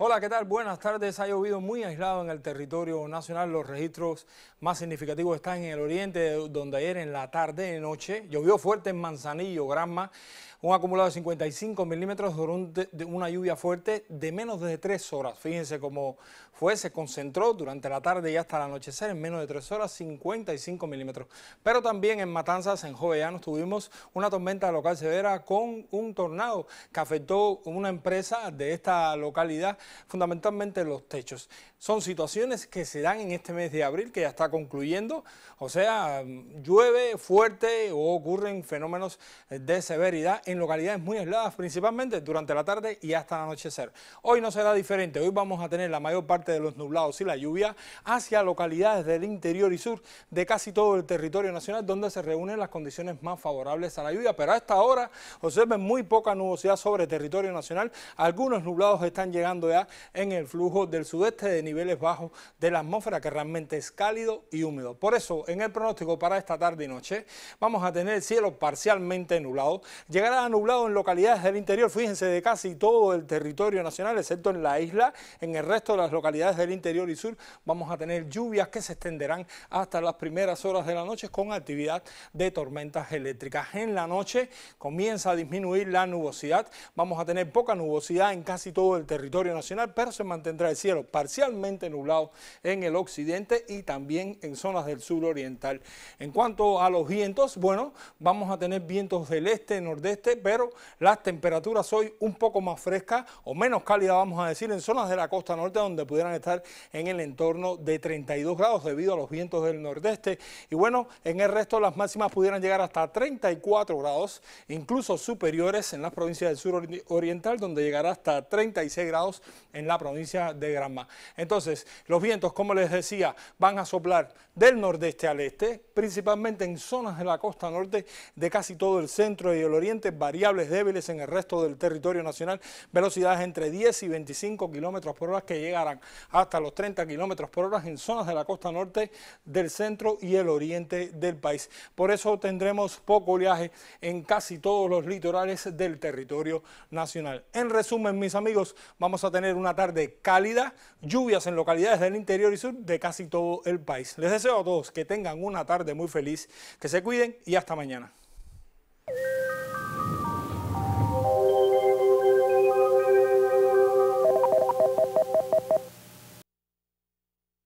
Hola, ¿qué tal? Buenas tardes. Ha llovido muy aislado en el territorio nacional. Los registros más significativos están en el oriente, donde ayer en la tarde, de noche, llovió fuerte en Manzanillo, Granma un acumulado de 55 milímetros durante una lluvia fuerte de menos de tres horas. Fíjense cómo fue, se concentró durante la tarde y hasta el anochecer en menos de tres horas, 55 milímetros. Pero también en Matanzas, en Jovellanos, tuvimos una tormenta local severa con un tornado que afectó una empresa de esta localidad, fundamentalmente los techos. Son situaciones que se dan en este mes de abril, que ya está concluyendo, o sea, llueve fuerte o ocurren fenómenos de severidad en localidades muy aisladas, principalmente durante la tarde y hasta el anochecer. Hoy no será diferente, hoy vamos a tener la mayor parte de los nublados y la lluvia hacia localidades del interior y sur de casi todo el territorio nacional, donde se reúnen las condiciones más favorables a la lluvia. Pero a esta hora observen muy poca nubosidad sobre territorio nacional. Algunos nublados están llegando ya en el flujo del sudeste de niveles bajos de la atmósfera, que realmente es cálido y húmedo. Por eso, en el pronóstico para esta tarde y noche, vamos a tener el cielo parcialmente nublado. Llegará nublado en localidades del interior, fíjense, de casi todo el territorio nacional, excepto en la isla. En el resto de las localidades del interior y sur vamos a tener lluvias que se extenderán hasta las primeras horas de la noche con actividad de tormentas eléctricas. En la noche comienza a disminuir la nubosidad. Vamos a tener poca nubosidad en casi todo el territorio nacional, pero se mantendrá el cielo parcialmente nublado en el occidente y también en zonas del sur oriental. En cuanto a los vientos, bueno, vamos a tener vientos del este, nordeste, pero las temperaturas hoy un poco más frescas o menos cálidas, vamos a decir, en zonas de la costa norte donde pudieran estar en el entorno de 32 grados debido a los vientos del nordeste. Y bueno, en el resto las máximas pudieran llegar hasta 34 grados, incluso superiores en las provincias del sur oriental, donde llegará hasta 36 grados en la provincia de Granma. Entonces, los vientos, como les decía, van a soplar del nordeste al este, principalmente en zonas de la costa norte de casi todo el centro y el oriente variables débiles en el resto del territorio nacional, velocidades entre 10 y 25 kilómetros por hora que llegarán hasta los 30 kilómetros por hora en zonas de la costa norte del centro y el oriente del país. Por eso tendremos poco oleaje en casi todos los litorales del territorio nacional. En resumen, mis amigos, vamos a tener una tarde cálida, lluvias en localidades del interior y sur de casi todo el país. Les deseo a todos que tengan una tarde muy feliz, que se cuiden y hasta mañana.